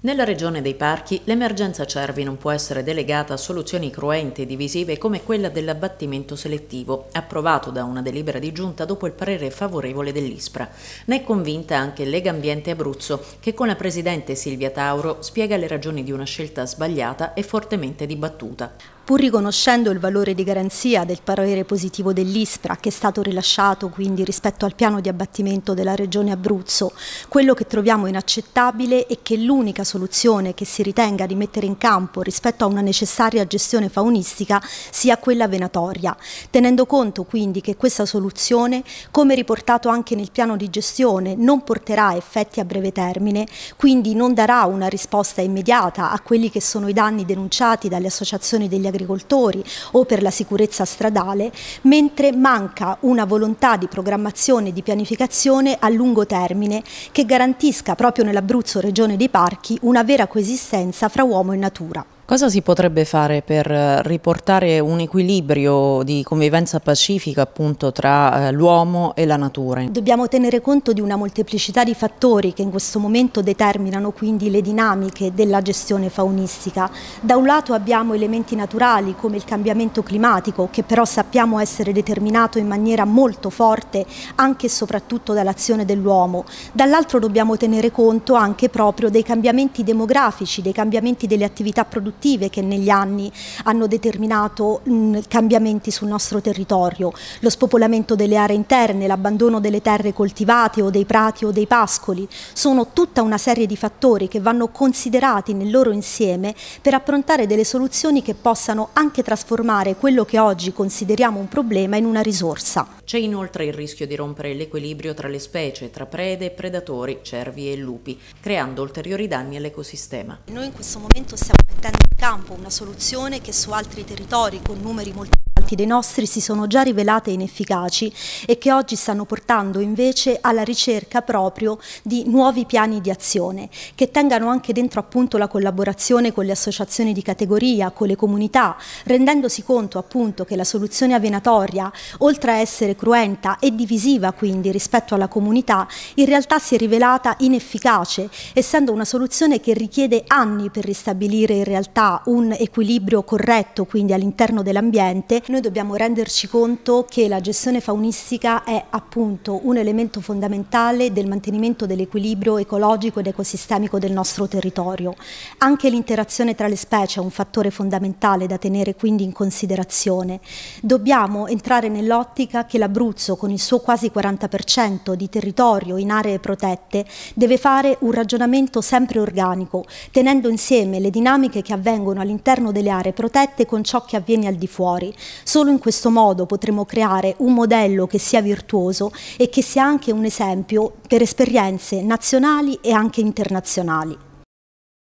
Nella regione dei parchi l'emergenza cervi non può essere delegata a soluzioni cruente e divisive come quella dell'abbattimento selettivo, approvato da una delibera di giunta dopo il parere favorevole dell'ISPRA. Ne è convinta anche Lega Ambiente Abruzzo, che con la presidente Silvia Tauro spiega le ragioni di una scelta sbagliata e fortemente dibattuta. Pur riconoscendo il valore di garanzia del parere positivo dell'ISPRA, che è stato rilasciato quindi rispetto al piano di abbattimento della regione Abruzzo, quello che troviamo inaccettabile è che l'unica soluzione che si ritenga di mettere in campo rispetto a una necessaria gestione faunistica sia quella venatoria, tenendo conto quindi che questa soluzione, come riportato anche nel piano di gestione, non porterà effetti a breve termine, quindi non darà una risposta immediata a quelli che sono i danni denunciati dalle associazioni degli agricoltori o per la sicurezza stradale, mentre manca una volontà di programmazione e di pianificazione a lungo termine che garantisca proprio nell'Abruzzo regione dei parchi una vera coesistenza fra uomo e natura. Cosa si potrebbe fare per eh, riportare un equilibrio di convivenza pacifica appunto tra eh, l'uomo e la natura? Dobbiamo tenere conto di una molteplicità di fattori che in questo momento determinano quindi le dinamiche della gestione faunistica. Da un lato abbiamo elementi naturali come il cambiamento climatico che però sappiamo essere determinato in maniera molto forte anche e soprattutto dall'azione dell'uomo. Dall'altro dobbiamo tenere conto anche proprio dei cambiamenti demografici, dei cambiamenti delle attività produttive produttive che negli anni hanno determinato mm, cambiamenti sul nostro territorio, lo spopolamento delle aree interne, l'abbandono delle terre coltivate o dei prati o dei pascoli, sono tutta una serie di fattori che vanno considerati nel loro insieme per approntare delle soluzioni che possano anche trasformare quello che oggi consideriamo un problema in una risorsa. C'è inoltre il rischio di rompere l'equilibrio tra le specie, tra prede e predatori, cervi e lupi, creando ulteriori danni all'ecosistema. Noi in questo momento stiamo mettendo in campo una soluzione che su altri territori con numeri molto dei nostri si sono già rivelate inefficaci e che oggi stanno portando invece alla ricerca proprio di nuovi piani di azione che tengano anche dentro appunto la collaborazione con le associazioni di categoria, con le comunità, rendendosi conto appunto che la soluzione avvenatoria, oltre a essere cruenta e divisiva quindi rispetto alla comunità, in realtà si è rivelata inefficace, essendo una soluzione che richiede anni per ristabilire in realtà un equilibrio corretto quindi all'interno dell'ambiente noi dobbiamo renderci conto che la gestione faunistica è appunto un elemento fondamentale del mantenimento dell'equilibrio ecologico ed ecosistemico del nostro territorio. Anche l'interazione tra le specie è un fattore fondamentale da tenere quindi in considerazione. Dobbiamo entrare nell'ottica che l'Abruzzo con il suo quasi 40% di territorio in aree protette deve fare un ragionamento sempre organico, tenendo insieme le dinamiche che avvengono all'interno delle aree protette con ciò che avviene al di fuori. Solo in questo modo potremo creare un modello che sia virtuoso e che sia anche un esempio per esperienze nazionali e anche internazionali.